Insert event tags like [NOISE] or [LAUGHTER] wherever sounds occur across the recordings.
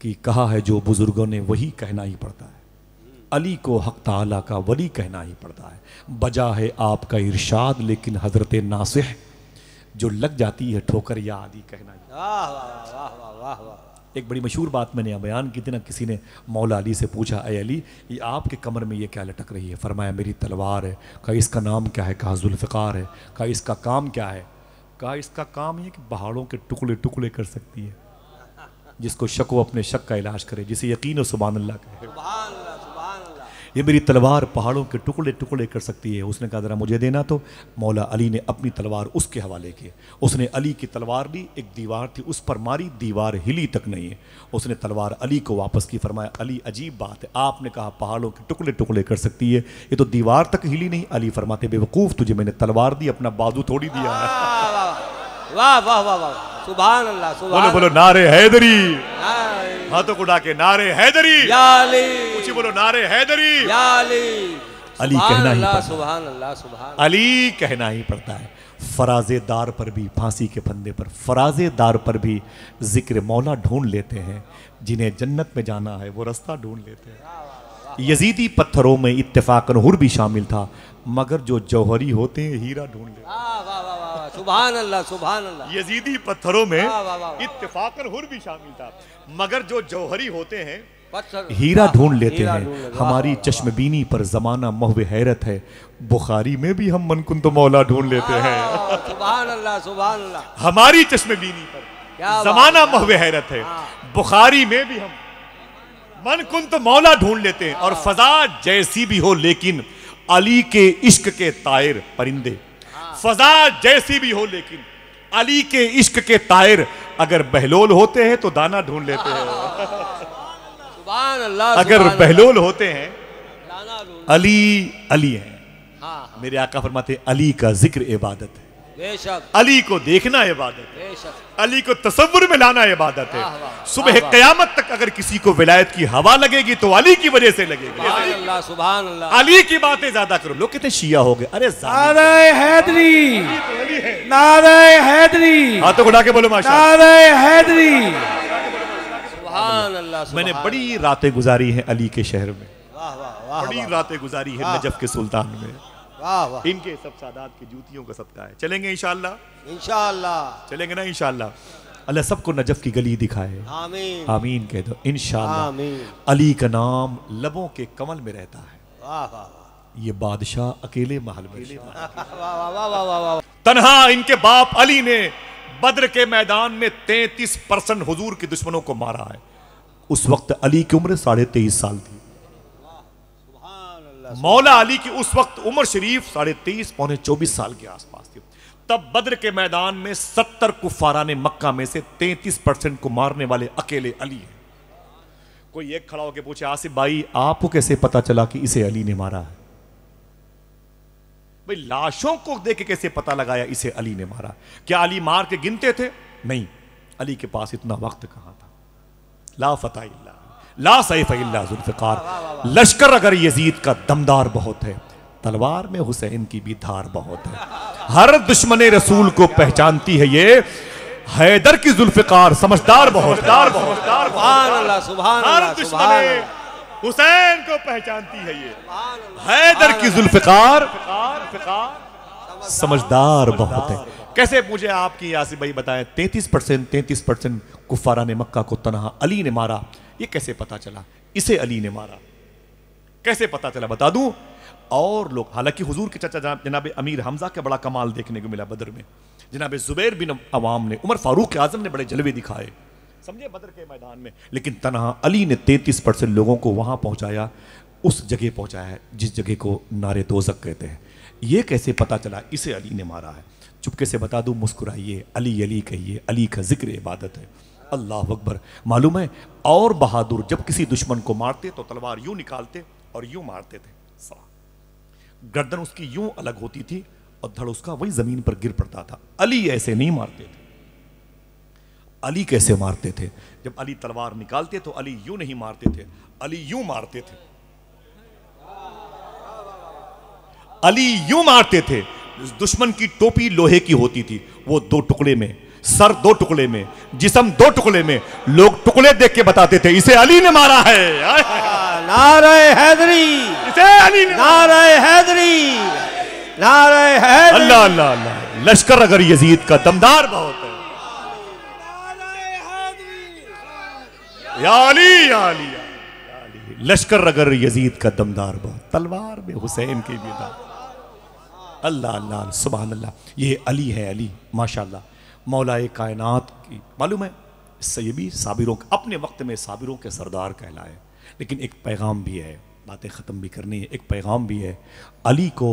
कि कहा है जो बुज़ुर्गों ने वही कहना ही पड़ता है अली को हक तला का वली कहना ही पड़ता है बजा है आपका इरशाद लेकिन हज़रत नासिह जो लग जाती है ठोकर या आदि कहना वाह वाह वाह वाह वाह एक बड़ी मशहूर बात मैंने यहाँ बयान की थी ना किसी ने मौला अली से पूछा अय अली ये आपके कमर में ये क्या लटक रही है फरमाया मेरी तलवार है कहा इसका नाम क्या है कहा जुल्फ़ार है कहा इसका काम क्या है कहा इसका काम ये कि पहाड़ों के टुकड़े टुकड़े कर सकती है जिसको शक वो अपने शक का इलाज करे जिसे यकीन सुबहान अल्लाह कहे ये मेरी तलवार पहाड़ों के टुकड़े टुकड़े कर सकती है उसने कहा ज़रा मुझे देना तो मौला अली ने अपनी तलवार उसके हवाले की उसने अली की तलवार ली एक दीवार थी उस पर मारी दीवार हिली तक नहीं है उसने तलवार अली को वापस की फरमाया अली अजीब बात है आपने कहा पहाड़ों के टुकड़े टुकड़े कर सकती है ये तो दीवार तक हिली नहीं अली फरमाते बेवकूफ़ तुझे मैंने तलवार दी अपना बाजू थोड़ी दिया वाह वाह वाह वाह सुभान अल्लाह बोलो बोलो नारे हैदरी हाथों को डाके नारे हैदरी ऊंची बोलो नारे हैदरी अली कहना ही सुभान अल्लाह सुभान अली कहना ही पड़ता है फराजेदार पर भी फांसी के फंदे पर फराजेदार पर भी जिक्र मौला ढूंढ लेते हैं जिन्हें जन्नत में जाना है वो रास्ता ढूंढ लेते हैं यजीदी पत्थरों में इत्तेफाक नहूर भी शामिल था मगर जो जौहरी होते हैं हीरा ढूंढ ले सुबहान अल्लाह अल्लाह यजीदी पत्थरों में इतफाक हुर भी शामिल था मगर जो जौहरी होते हैं हीरा ढूंढ लेते हीरा हैं हमारी चश्मबीनी पर जमाना महव हैरत है बुखारी में भी हम मनकुन तो मौला ढूंढ लेते हैं हमारी चश्मबीनी पर जमाना महव हैरत है हाँ। बुखारी में भी हम मनकुन तो मौला ढूंढ लेते हैं और हाँ। फजा जैसी भी हो लेकिन अली के इश्क के तायर परिंदे हाँ। फजा जैसी भी हो लेकिन अली के इश्क के तायर अगर बहलोल होते हैं तो दाना ढूंढ लेते हैं अगर बहलोल होते हैं अली अली हैं हाँ, हाँ। मेरे आका फरमाते अली का जिक्र इबादत है अली को देखना इबादत है अली को तस्वुर में लाना इबादत है सुबह कयामत तक अगर किसी को विलायत की हवा लगेगी तो अली की वजह से लगेगी सुबह अली की बातें ज्यादा करो लोग कितने शिया हो गए अरे नारे हैदरी नारे हैदरी हाथों उठा के बोलो नारे हैदरी मैंने बड़ी रातें गुजारी हैं अली के शहर में बड़ी रातें गुजारी है नजफ के सुल्तान में इनके सब सादात की जूतियों का सदका है चलेंगे इनशाला इनशाला चलेंगे ना इनशाला अल्लाह सबको नजफ की गली दिखाए आमीन आमीन कह दो इनशाला अली का नाम लबों के कमल में रहता है ये बादशाह अकेले महल में [LAUGHS] तनहा इनके बाप अली ने बद्र के मैदान में तैतीस परसेंट हजूर के दुश्मनों को मारा है उस वक्त अली की उम्र साढ़े तेईस साल थी मौला अली की उस वक्त उम्र शरीफ साढ़े तेईस पौने चौबीस साल के आसपास थी तब बद्र के मैदान में सत्तर कुफारा ने मक्का में से तैतीस परसेंट को मारने वाले अकेले अली हैं कोई एक खड़ा होकर पूछे आसिफ भाई आपको कैसे पता चला कि इसे अली ने मारा है भाई लाशों को देख कैसे पता लगाया इसे अली ने मारा क्या अली मार के गिनते थे नहीं अली के पास इतना वक्त कहां था ला फतेह ला सैफ लश्कर अगर यजीद का दमदार बहुत है तलवार में हुसैन की भी धार बहुत है हर दुश्मन रसूल को पहचानती है ये हैदर की जुल्फिकार समझदार बहुत हुसैन को पहचानती है ये हैदर की जुल्फिकार समझदार बहुत है कैसे मुझे आपकी यासी भाई बताएं 33 परसेंट तैतीस परसेंट कुफारा ने मक्का को तनहा अली ने मारा ये कैसे पता चला इसे अली ने मारा कैसे पता चला बता दूं और लोग हालांकि हुजूर के चाचा जनाब अमीर हमजा का बड़ा कमाल देखने को मिला बदर में जनाब जुबैर बिन अवाम ने उमर फारूक आजम ने बड़े जलवे दिखाए समझे बदर के मैदान में लेकिन तनहा अली ने तैतीस परसेंट लोगों को वहां पहुंचाया उस जगह पहुंचाया है जिस जगह को नारे दोजक कहते हैं ये कैसे पता चला इसे अली ने मारा है चुपके से बता दूं मुस्कुराइए अली अली कहिए अली का जिक्र इबादत है अल्लाह अकबर मालूम है और बहादुर जब किसी दुश्मन को मारते तो तलवार यूं निकालते और यूं मारते थे गर्दन उसकी यूं अलग होती थी और धड़ उसका वही जमीन पर गिर पड़ता था अली ऐसे नहीं मारते थे अली कैसे मारते थे जब अली तलवार निकालते तो अली यूं नहीं मारते थे अली यूं मारते थे अली यूं मारते थे दुश्मन की टोपी लोहे की होती थी वो दो टुकड़े में सर दो टुकड़े में जिसम दो टुकड़े में लोग टुकड़े देख के बताते थे इसे अली ने मारा है नारे हैदरी इसे अली नारे हैदरी नारे हैदरी अल्लाह अल्लाह अल्लाह लश्कर अगर यजीद का दमदार बहुत है याली याली लश्कर अगर यजीद का दमदार बहुत तलवार में हुसैन की बेदार अल्लाह अल्लाह सुबह अल्लाह ये अली है अली माशाल्लाह मौलाए कायनात की मालूम है भी साबिरों अपने वक्त में साबिरों के सरदार कहलाए लेकिन एक पैगाम भी है बातें ख़त्म भी करनी है एक पैगाम भी है अली को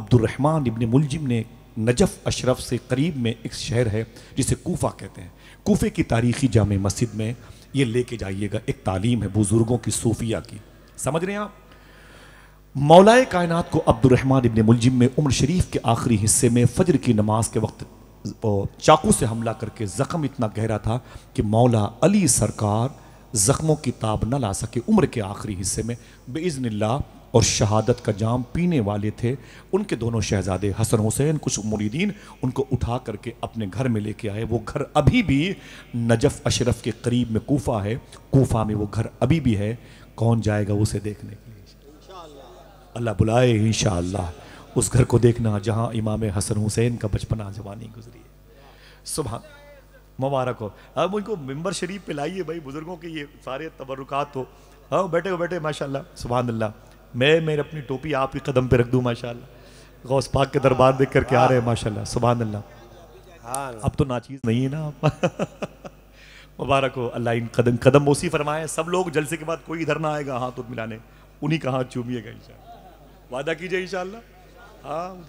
अब्दुलरहमान इबन मुलजिम ने नजफ़ अशरफ से करीब में एक शहर है जिसे कोफा कहते हैं कोफे की तारीखी जाम मस्जिद में ये लेके जाइएगा एक तालीम है बुज़ुर्गों की सूफिया की समझ रहे हैं आप मौलाए कायनात को अब्दुलरहमान इबन मुलजिम में उम्र शरीफ के आखिरी हिस्से में फजर की नमाज के वक्त चाकू से हमला करके ज़ख्म इतना गहरा था कि मौला अली सरकार ज़ख्मों की ताब न ला सके उम्र के आखिरी हिस्से में बेज़नल्ला और शहादत का जाम पीने वाले थे उनके दोनों शहजादे हसन हुसैन कुछ मुरीदीन उनको उठा करके अपने घर में लेके आए वो घर अभी भी नजफ़ अशरफ के करीब में कोफ़ा है कोफ़ा में वो घर अभी भी है कौन जाएगा उसे देखने के लिए अल्लाह बुलाए इन उस घर को देखना जहाँ इमाम हसन हुसैन का बचपना जवानी गुजरी है सुबह मुबारक हो अब मुझको मेम्बर शरीफ पे लाइए भाई बुज़ुर्गों के ये सारे तबरुकात हो हाँ बैठे हो बैठे माशाल्लाह सुबह अल्लाह मैं मेरे अपनी टोपी आप ही कदम पे रख दूँ माशाल्लाह गौस पाक के दरबार देख करके आ रहे हैं माशाल्लाह सुबह अल्लाह अब तो नाचीज़ नहीं है ना आप [LAUGHS] मुबारक हो अल्लाह इन कदम कदम मोसी फरमाए सब लोग जलसे के बाद कोई इधर ना आएगा हाथ तो मिलाने उन्हीं का हाथ चूमिएगा इन वादा कीजिए इन हाँ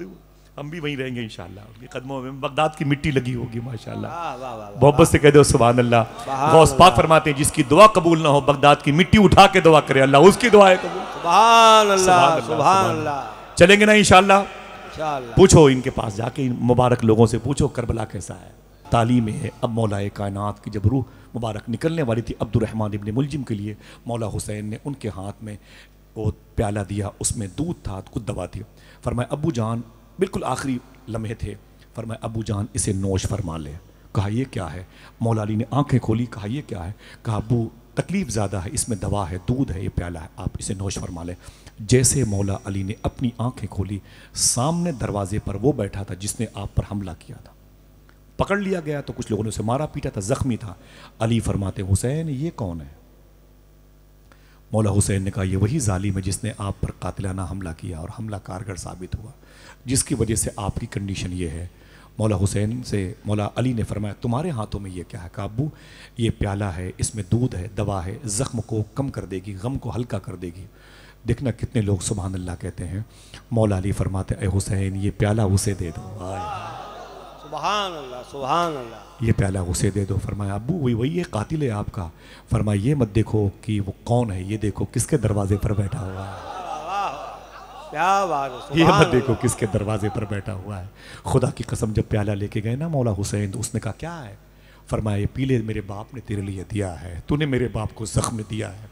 हम भी वहीं रहेंगे इंशाल्लाह उनके कदमों में बगदाद की मिट्टी लगी होगी माशाल्लाह मोहब्बत से कह दो सुबह अल्लाह गौस पाक फरमाते हैं जिसकी दुआ कबूल ना हो बगदाद की मिट्टी उठा के दुआ करे अल्लाह उसकी दुआ चलेंगे ना इंशाल्लाह पूछो इनके पास जाके इन मुबारक लोगों से पूछो करबला कैसा है तालीम है अब मौलाए कायनात की जब रूह मुबारक निकलने वाली थी अब्दुलरहमान इबन मुलजिम के लिए मौला हुसैन ने उनके हाथ में वो प्याला दिया उसमें दूध था खुद तो दवा थी फरमाए अबू जान बिल्कुल आखिरी लम्हे थे फरमाए अबू जान इसे नोश फरमा ले कहा ये क्या है मौला अली ने आंखें खोली कहा यह क्या है कहा अबू तकलीफ़ ज़्यादा है इसमें दवा है दूध है ये प्याला है आप इसे नोश फरमा लें जैसे मौला अली ने अपनी आंखें खोली सामने दरवाजे पर वो बैठा था जिसने आप पर हमला किया था पकड़ लिया गया तो कुछ लोगों ने उसे मारा पीटा था ज़ख्मी था अली फरमाते हुसैन ये कौन है मौला हुसैन ने कहा यह वही जालिम है जिसने आप पर कातिलाना हमला किया और हमला कारगर साबित हुआ जिसकी वजह से आपकी कंडीशन ये है मौला हुसैन से मौला अली ने फरमाया तुम्हारे हाथों में ये क्या है काबू ये प्याला है इसमें दूध है दवा है ज़ख्म को कम कर देगी गम को हल्का कर देगी देखना कितने लोग सुबहानल्ला अल्लाह कहते हैं मौला अली फरमाते ए हुसैन ये प्याला उसे दे दो आए सुबहान अल्लाह सुबहान अल्लाह ये प्याला उसे दे दो फरमाया अबू वही वही है कातिल है आपका फरमाया ये मत देखो कि वो कौन है ये देखो किसके दरवाजे पर बैठा हुआ है क्या बात ये मत देखो किसके दरवाजे पर बैठा हुआ है खुदा की कसम जब प्याला लेके गए ना मौला हुसैन तो उसने कहा क्या है फरमाए पीले मेरे बाप ने तेरे लिए दिया है तूने मेरे बाप को ज़ख्म दिया है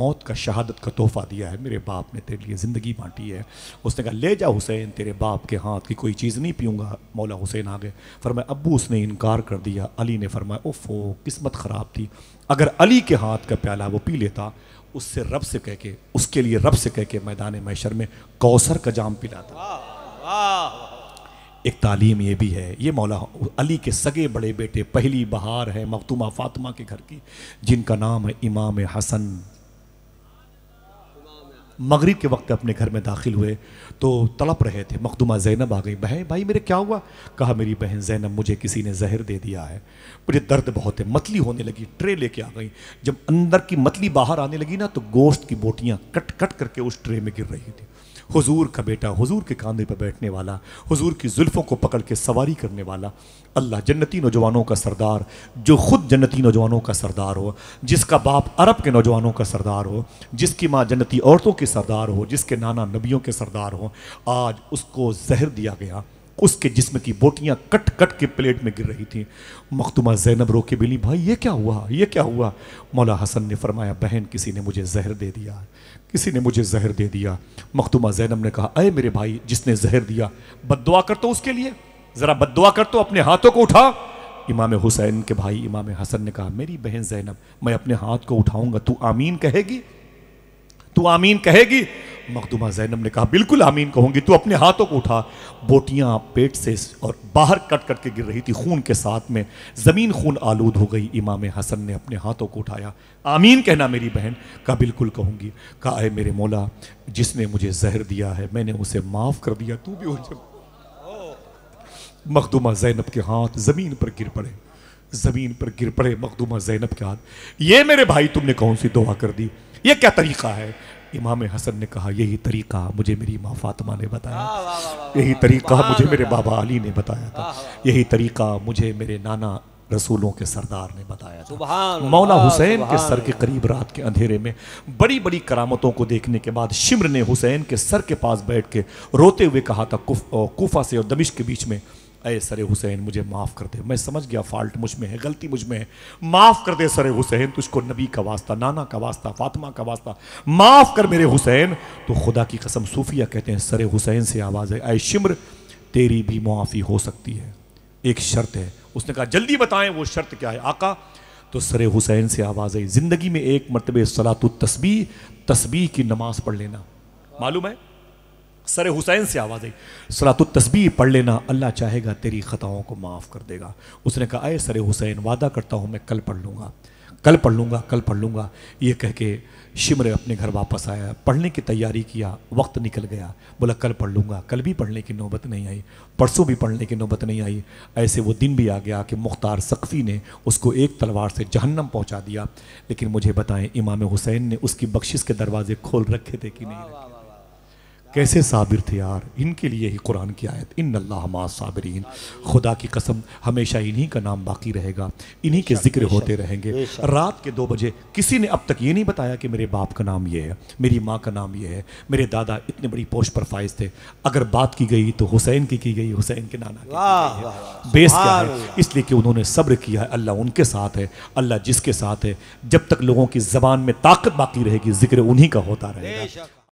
मौत का शहादत का तोहफ़ा दिया है मेरे बाप ने तेरे लिए ज़िंदगी बांटी है उसने कहा ले जा हुसैन तेरे बाप के हाथ की कोई चीज़ नहीं पीऊँगा मौला हुसैन आ गए फरमाए अबू उसने इनकार कर दिया अली ने फरमाया ओफो किस्मत ख़राब थी अगर अली के हाथ का प्याला वो पी लेता उससे रब से कह के उसके लिए रब से कह के मैदान मैशर में कौसर का जाम पिलाता वाह एक तालीम ये भी है ये मौला अली के सगे बड़े बेटे पहली बहार है मखतुमा फातिमा के घर की जिनका नाम है इमाम हसन मगरिब के वक्त अपने घर में दाखिल हुए तो तड़प रहे थे मखदुमा जैनब आ गई बहन भाई मेरे क्या हुआ कहा मेरी बहन जैनब मुझे किसी ने जहर दे दिया है मुझे दर्द बहुत है मतली होने लगी ट्रे लेके आ गई जब अंदर की मतली बाहर आने लगी ना तो गोश्त की बोटियाँ कट कट करके उस ट्रे में गिर रही थी हुजूर का बेटा हुजूर के कांधे पर बैठने वाला हुजूर की जुल्फ़ों को पकड़ के सवारी करने वाला अल्लाह जन्नती नौजवानों का सरदार जो ख़ुद जन्नती नौजवानों का सरदार हो जिसका बाप अरब के नौजवानों का सरदार हो जिसकी माँ जन्नती औरतों की सरदार हो जिसके नाना नबियों के सरदार हो आज उसको जहर दिया गया उसके जिस्म की बोटियां कट कट के प्लेट में गिर रही थी मखतुमा जैनब रो के बिली भाई ये क्या हुआ ये क्या हुआ मौला हसन ने फरमाया बहन किसी ने मुझे जहर दे दिया किसी ने मुझे जहर दे दिया मखतुमा जैनब ने कहा अरे मेरे भाई जिसने जहर दिया बदुआ कर तो उसके लिए ज़रा बदुआ कर तो अपने हाथों को उठा इमाम हुसैन के भाई इमाम हसन ने कहा मेरी बहन जैनब मैं अपने हाथ को उठाऊंगा तू आमीन कहेगी तू आमीन कहेगी मखदुमा जैनब ने कहा बिल्कुल आमीन कहूंगी तू अपने हाथों को उठा बोटियां पेट से और बाहर कट कट के गिर रही थी खून के साथ में ज़मीन खून आलूद हो गई इमाम हसन ने अपने हाथों को उठाया आमीन कहना मेरी बहन का बिल्कुल कहूंगी कहा है मेरे मौला जिसने मुझे जहर दिया है मैंने उसे माफ़ कर दिया तू भी उठ मखदुमा जैनब के हाथ ज़मीन पर गिर पड़े ज़मीन पर गिर पड़े मखदुमा जैनब के हाथ ये मेरे भाई तुमने कौन सी दुआ कर दी ये क्या तरीका है इमाम हसन ने कहा यही तरीका मुझे मेरी माँ फातमा ने बताया यही तरीका मुझे मेरे बाबा अली ने बताया था यही तरीका मुझे मेरे नाना रसूलों के सरदार ने बताया था मौला हुसैन के सर के करीब रात के अंधेरे में बड़ी बड़ी करामतों को देखने के बाद शिमर ने हुसैन के सर के पास बैठ के रोते हुए कहा था कुफा से और दमिश के बीच में अय सर हुसैन मुझे माफ़ कर दे मैं समझ गया फॉल्ट मुझ में है गलती मुझ में है माफ़ कर दे सर हुसैन तुझको नबी का वास्ता नाना का वास्ता फातिमा का वास्ता माफ़ कर मेरे हुसैन तो खुदा की कसम सूफिया कहते हैं सर हुसैन से आवाज़ है अय शिमर तेरी भी मुआफ़ी हो सकती है एक शर्त है उसने कहा जल्दी बताएं वो शर्त क्या है आका तो सर हुसैन से आवाज़ आई ज़िंदगी में एक मरतब सलात तस्बी तस्बी की नमाज़ पढ़ लेना मालूम है सर हुसैन से आवाज़ आई सलातुल तस्बी पढ़ लेना अल्लाह चाहेगा तेरी ख़ताओं को माफ़ कर देगा उसने कहा अरे सर हुसैन वादा करता हूँ मैं कल पढ़ लूँगा कल पढ़ लूँगा कल पढ़ लूँगा ये कह के शिमर अपने घर वापस आया पढ़ने की तैयारी किया वक्त निकल गया बोला कल पढ़ लूँगा कल भी पढ़ने की नौबत नहीं आई परसों भी पढ़ने की नौबत नहीं आई ऐसे वो दिन भी आ गया कि मुख्तार सकफ़ी ने उसको एक तलवार से जहन्नम पहुँचा दिया लेकिन मुझे बताएं इमाम हुसैन ने उसकी बख्शिश के दरवाजे खोल रखे थे कि नहीं रखे कैसे साबिर थे यार इनके लिए ही कुरान की आयत इन अल्लाह साबरीन खुदा की कसम हमेशा इन्हीं का नाम बाकी रहेगा इन्हीं के जिक्र होते रहेंगे रात के दो बजे किसी ने अब तक ये नहीं बताया कि मेरे बाप का नाम ये है मेरी माँ का नाम ये है मेरे दादा इतने बड़ी पोस्ट पर फाइज थे अगर बात की गई तो हुसैन की की गई हुसैन के नाना की बेस क्या है इसलिए कि उन्होंने सब्र किया है अल्लाह उनके साथ है अल्लाह जिसके साथ है जब तक लोगों की जबान में ताकत बाकी रहेगी जिक्र उन्हीं का होता रहेगा